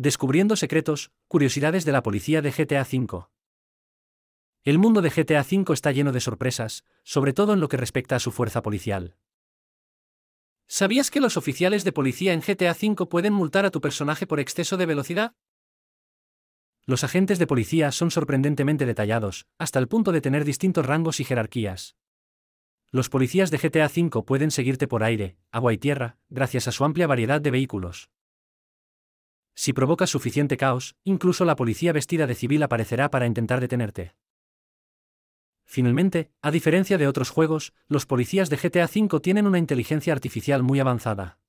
Descubriendo secretos, curiosidades de la policía de GTA V. El mundo de GTA V está lleno de sorpresas, sobre todo en lo que respecta a su fuerza policial. ¿Sabías que los oficiales de policía en GTA V pueden multar a tu personaje por exceso de velocidad? Los agentes de policía son sorprendentemente detallados, hasta el punto de tener distintos rangos y jerarquías. Los policías de GTA V pueden seguirte por aire, agua y tierra, gracias a su amplia variedad de vehículos. Si provocas suficiente caos, incluso la policía vestida de civil aparecerá para intentar detenerte. Finalmente, a diferencia de otros juegos, los policías de GTA V tienen una inteligencia artificial muy avanzada.